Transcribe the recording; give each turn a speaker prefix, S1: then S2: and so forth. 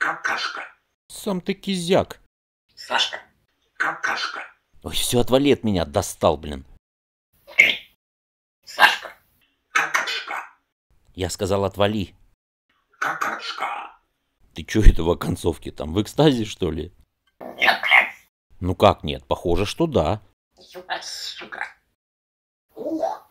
S1: Какашка.
S2: Сам ты кизяк. Сашка.
S3: Какашка. Ой, все, отвали от меня, достал,
S4: блин. Сашка. Какашка. Я сказал, отвали. Какашка. Ты че этого концовки там, в экстазе, что ли? Нет, блядь. Ну как нет, похоже, что да.
S1: Ёба, сука. О.